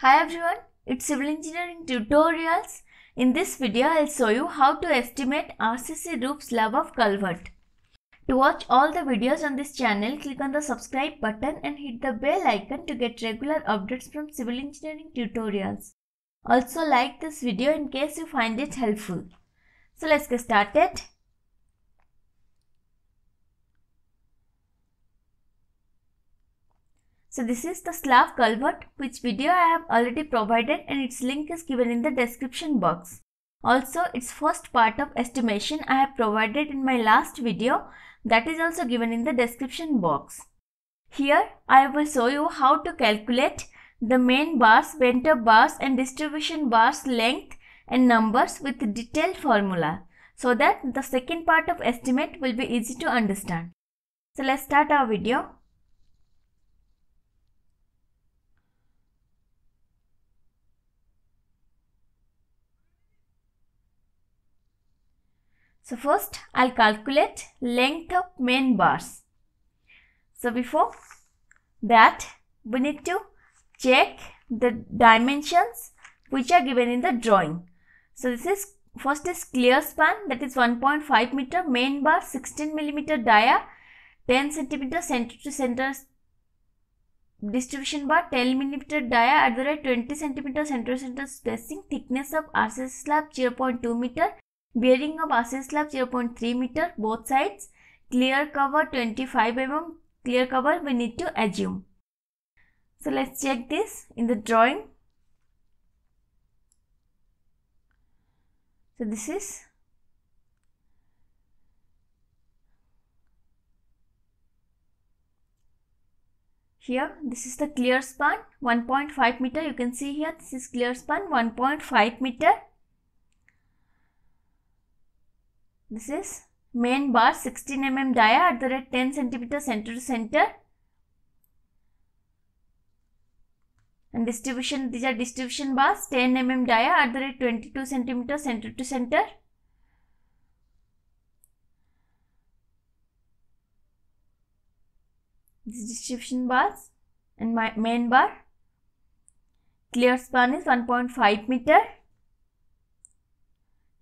Hi everyone, it's Civil Engineering Tutorials. In this video, I'll show you how to estimate RCC roof slab of culvert. To watch all the videos on this channel, click on the subscribe button and hit the bell icon to get regular updates from Civil Engineering Tutorials. Also like this video in case you find it helpful. So let's get started. So this is the Slav culvert which video I have already provided and its link is given in the description box. Also its first part of estimation I have provided in my last video that is also given in the description box. Here I will show you how to calculate the main bars, venter bars and distribution bars length and numbers with detailed formula so that the second part of estimate will be easy to understand. So let's start our video. So first I'll calculate length of main bars. So before that we need to check the dimensions which are given in the drawing. So this is first is clear span that is 1.5 meter main bar 16 millimeter dia 10 centimeter center to center distribution bar 10 millimeter dia at the rate 20 centimeter center to center spacing thickness of RCC slab 0.2 meter Bearing of RC slab 0.3 meter both sides. Clear cover 25 mm clear cover we need to assume. So let's check this in the drawing. So this is here this is the clear span 1.5 meter you can see here this is clear span 1.5 meter This is main bar 16 mm dia at the rate 10 centimeter center to center and distribution these are distribution bars 10 mm dia at the rate 22 centimeter center to center this distribution bars and my main bar clear span is 1.5 meter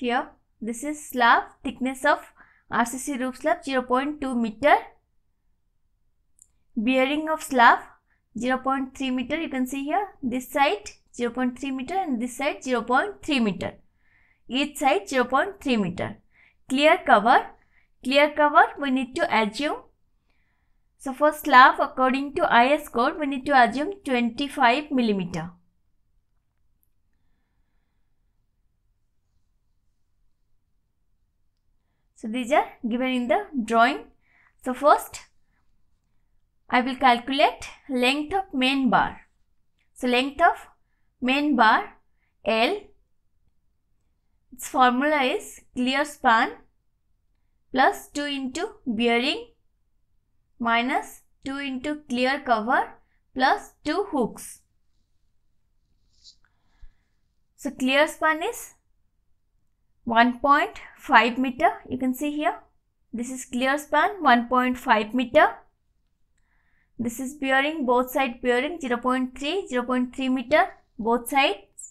here this is slab thickness of RCC roof slab 0.2 meter. Bearing of slab 0.3 meter you can see here this side 0.3 meter and this side 0.3 meter. Each side 0.3 meter. Clear cover. Clear cover we need to assume. So for slab according to IS code we need to assume 25 millimeter. So these are given in the drawing. So first I will calculate length of main bar. So length of main bar L its formula is clear span plus 2 into bearing minus 2 into clear cover plus 2 hooks. So clear span is 1.5 meter you can see here this is clear span 1.5 meter this is bearing both side bearing 0 0.3 0 0.3 meter both sides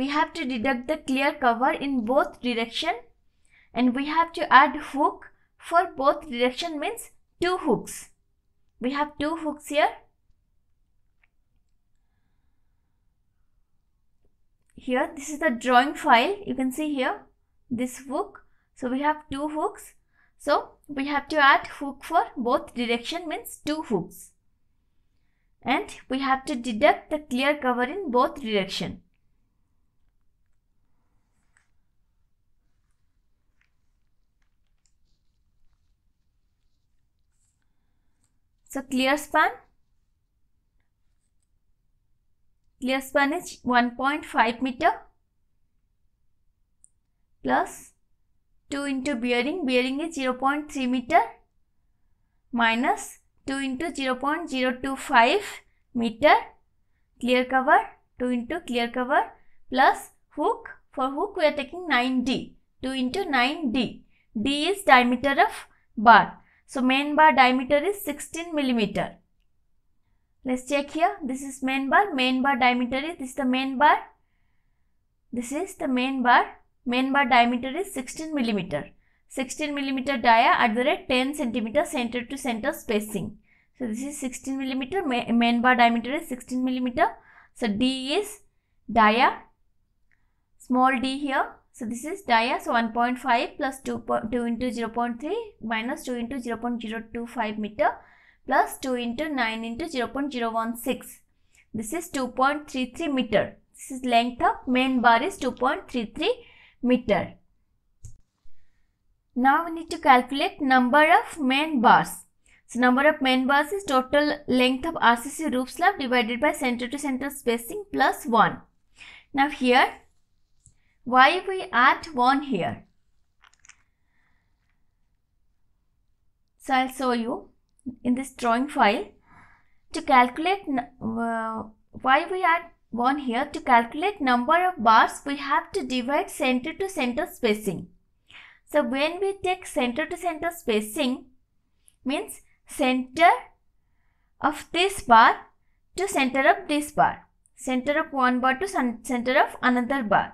we have to deduct the clear cover in both direction and we have to add hook for both direction means two hooks we have two hooks here here this is the drawing file you can see here this hook so we have two hooks so we have to add hook for both direction means two hooks and we have to deduct the clear cover in both direction so clear span clear span is 1.5 meter plus 2 into bearing, bearing is 0.3 meter minus 2 into 0.025 meter clear cover 2 into clear cover plus hook for hook we are taking 9D 2 into 9D D is diameter of bar so main bar diameter is 16 millimeter Let's check here. This is main bar. Main bar diameter is, this is the main bar. This is the main bar. Main bar diameter is 16 millimeter. 16 millimeter dia at the rate 10 centimeter center to center spacing. So this is 16 millimeter. Main bar diameter is 16 millimeter. So D is dia. Small d here. So this is dia. So 1.5 plus 2, 2 into 0 0.3 minus 2 into 0 0.025 meter plus 2 into 9 into 0.016. This is 2.33 meter. This is length of main bar is 2.33 meter. Now we need to calculate number of main bars. So number of main bars is total length of RCC roof slab divided by center to center spacing plus 1. Now here, why we add 1 here? So I'll show you in this drawing file to calculate uh, why we are gone here to calculate number of bars we have to divide center to center spacing so when we take center to center spacing means center of this bar to center of this bar center of one bar to center of another bar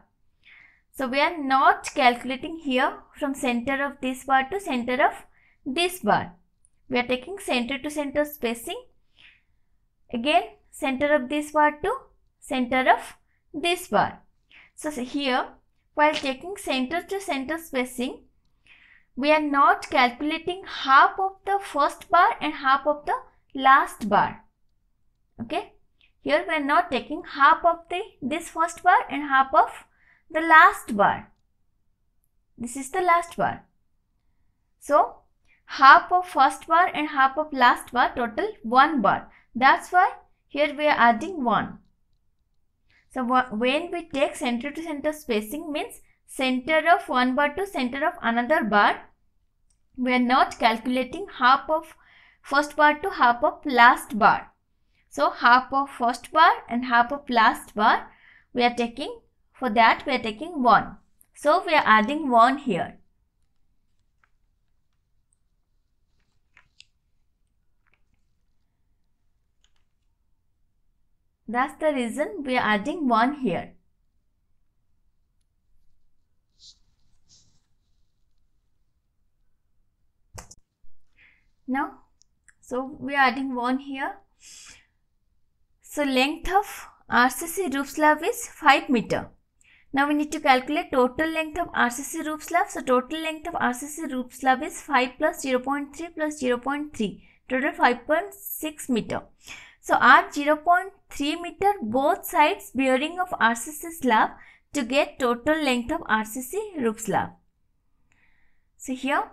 so we are not calculating here from center of this bar to center of this bar we are taking center to center spacing again center of this bar to center of this bar so, so here while taking center to center spacing we are not calculating half of the first bar and half of the last bar okay here we are not taking half of the this first bar and half of the last bar this is the last bar so half of first bar and half of last bar total 1 bar that's why here we are adding 1 so when we take center to center spacing means center of one bar to center of another bar we are not calculating half of first bar to half of last bar so half of first bar and half of last bar we are taking for that we are taking 1 so we are adding 1 here That's the reason we are adding 1 here. Now, so we are adding 1 here. So length of RCC roof slab is 5 meter. Now we need to calculate total length of RCC roof slab. So total length of RCC roof slab is 5 plus 0 0.3 plus 0 0.3. Total 5.6 meter. So add 0.3 meter both sides bearing of RCC slab to get total length of RCC roof slab. So here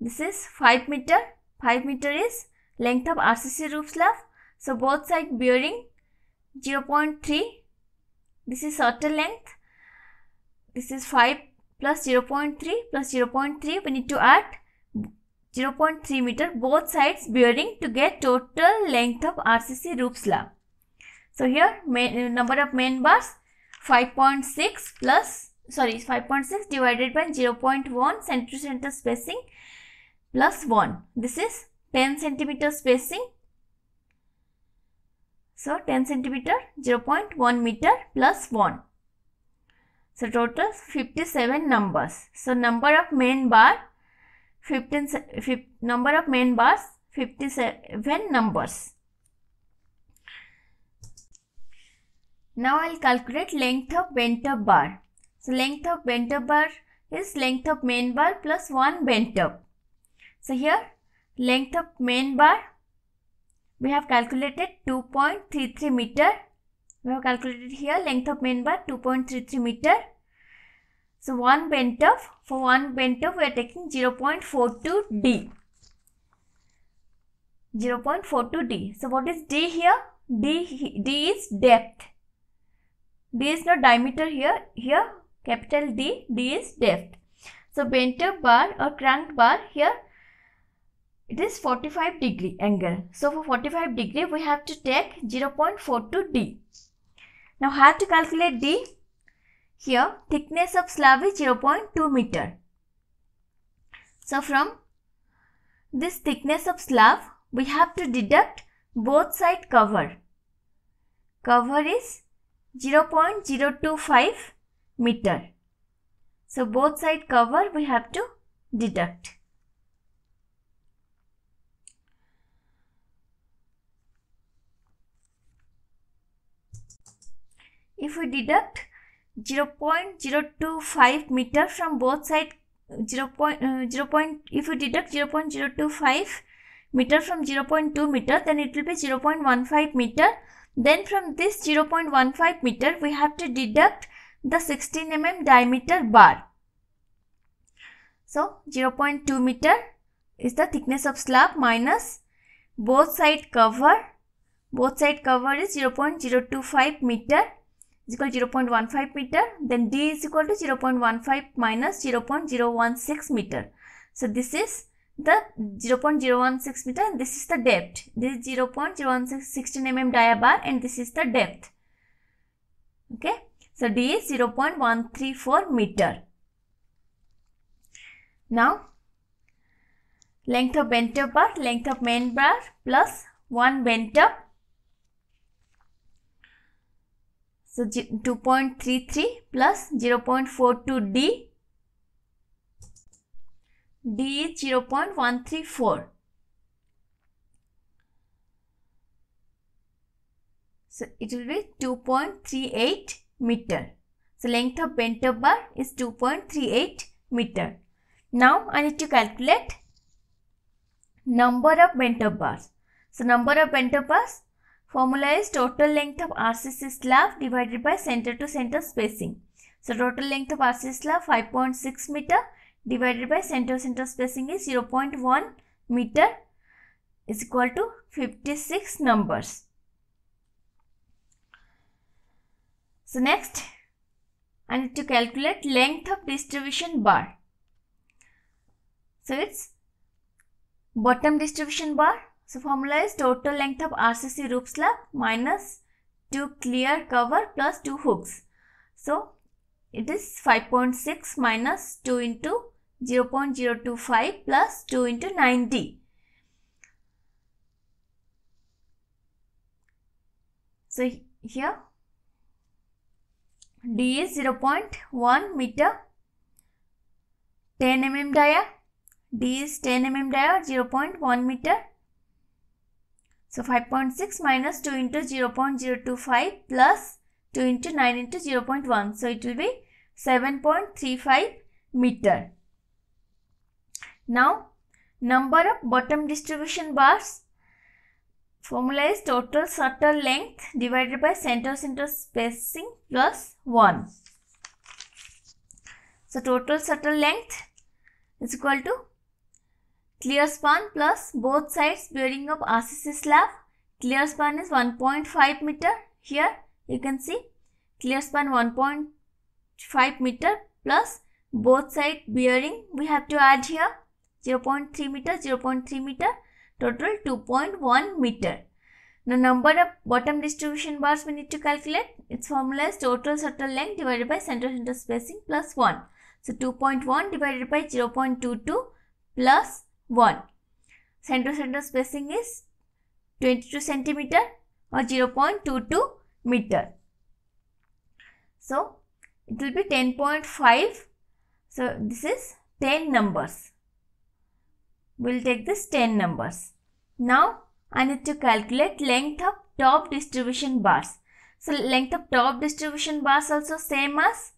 this is 5 meter, 5 meter is length of RCC roof slab. So both side bearing 0.3, this is total length, this is 5 plus 0.3 plus 0.3 we need to add 0.3 meter both sides bearing to get total length of RCC roof slab. So here main, uh, number of main bars 5.6 plus sorry 5.6 divided by 0.1 center to center spacing plus 1. This is 10 centimeter spacing. So 10 centimeter 0.1 meter plus 1. So total 57 numbers. So number of main bar 15, number of main bars 57 numbers. Now I'll calculate length of bent up bar. So length of bent up bar is length of main bar plus 1 bent up. So here length of main bar we have calculated 2.33 meter. We have calculated here length of main bar 2.33 meter so 1 bent of, for 1 bent of we are taking 0.42 D. 0.42 D. So what is D here? D, D is depth. D is not diameter here, here capital D, D is depth. So bent up bar or crank bar here it is 45 degree angle. So for 45 degree we have to take 0.42 D. Now how to calculate D? Here thickness of slab is 0.2 meter. So from this thickness of slab we have to deduct both side cover. Cover is 0.025 meter. So both side cover we have to deduct. If we deduct 0.025 meter from both side 0, point, uh, 0 if you deduct 0.025 meter from 0.2 meter then it will be 0.15 meter then from this 0.15 meter we have to deduct the 16 mm diameter bar so 0.2 meter is the thickness of slab minus both side cover both side cover is 0.025 meter is equal to 0.15 meter then d is equal to 0.15 minus 0.016 meter so this is the 0.016 meter and this is the depth this is 0.016 mm diabar and this is the depth okay so d is 0.134 meter now length of bent up bar length of main bar plus 1 bent up So 2.33 plus 0.42 D. D is 0.134. So it will be 2.38 meter. So length of bent up bar is 2.38 meter. Now I need to calculate number of bent up bars. So number of bent up bars Formula is total length of RCC slab divided by center to center spacing. So total length of RCC slab 5.6 meter divided by center to center spacing is 0.1 meter is equal to 56 numbers. So next I need to calculate length of distribution bar. So it's bottom distribution bar so formula is total length of RCC roof slab minus 2 clear cover plus 2 hooks. So it is 5.6 minus 2 into 0 0.025 plus 2 into ninety. So here D is 0.1 meter 10 mm dia. D is 10 mm dia 0.1 meter so 5.6 minus 2 into 0 0.025 plus 2 into 9 into 0 0.1. So it will be 7.35 meter. Now number of bottom distribution bars. Formula is total shutter length divided by center center spacing plus 1. So total shutter length is equal to Clear span plus both sides bearing of RCC slab. Clear span is 1.5 meter. Here you can see clear span 1.5 meter plus both side bearing we have to add here 0.3 meter 0.3 meter total 2.1 meter. Now number of bottom distribution bars we need to calculate. Its formula is total shuttle length divided by center center spacing plus 1. So 2.1 divided by 0.22 plus 1. Center center spacing is 22 centimeter or 0.22 meter. So it will be 10.5. So this is 10 numbers. We'll take this 10 numbers. Now I need to calculate length of top distribution bars. So length of top distribution bars also same as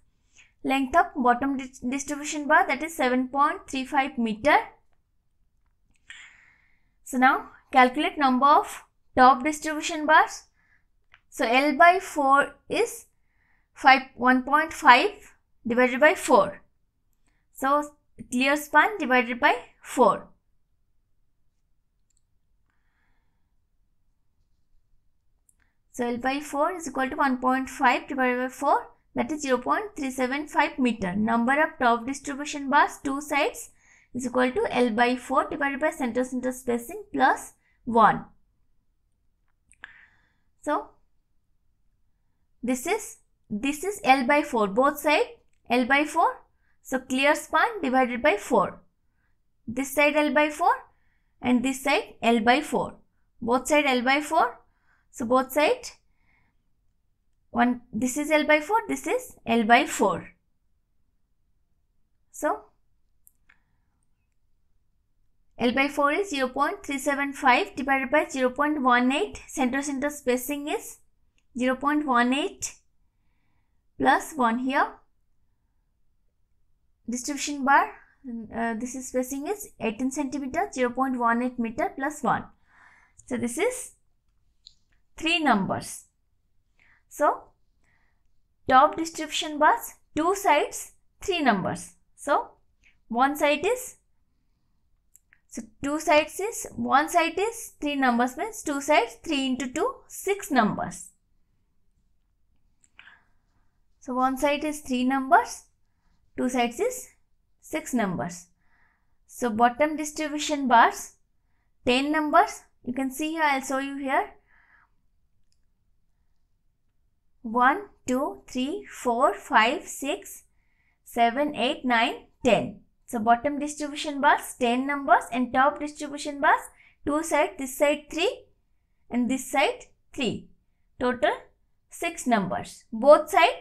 length of bottom distribution bar that is 7.35 meter so now calculate number of top distribution bars. So L by 4 is 5 1.5 divided by 4. So clear span divided by 4. So L by 4 is equal to 1.5 divided by 4 that is 0.375 meter. Number of top distribution bars, two sides is equal to L by 4 divided by center center spacing plus 1. So, this is this is L by 4 both side L by 4. So, clear span divided by 4. This side L by 4 and this side L by 4. Both side L by 4. So, both side one this is L by 4 this is L by 4. So, L by 4 is 0 0.375 divided by 0 0.18. Center center spacing is 0 0.18 plus 1 here. Distribution bar, uh, this is spacing is 18 centimeter, 0 0.18 meter plus 1. So, this is 3 numbers. So, top distribution bars, 2 sides, 3 numbers. So, one side is so two sides is one side is three numbers means two sides three into two six numbers. So one side is three numbers, two sides is six numbers. So bottom distribution bars 10 numbers you can see here I'll show you here One two three four five six seven eight nine ten. So bottom distribution bars 10 numbers and top distribution bars 2 side this side 3 and this side 3. Total 6 numbers. Both side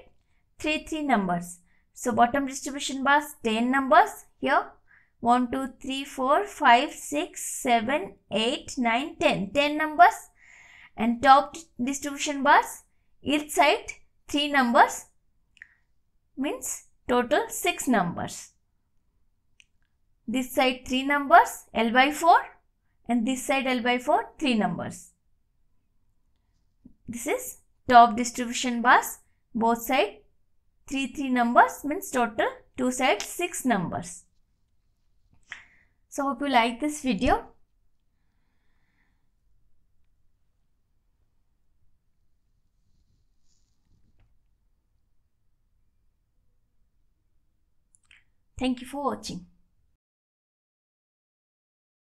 3 3 numbers. So bottom distribution bars 10 numbers here 1, 2, 3, 4, 5, 6, 7, 8, 9, 10. 10 numbers and top distribution bars each side 3 numbers means total 6 numbers this side 3 numbers L by 4 and this side L by 4 3 numbers. This is top distribution bars both side 3 3 numbers means total 2 sides 6 numbers. So hope you like this video. Thank you for watching.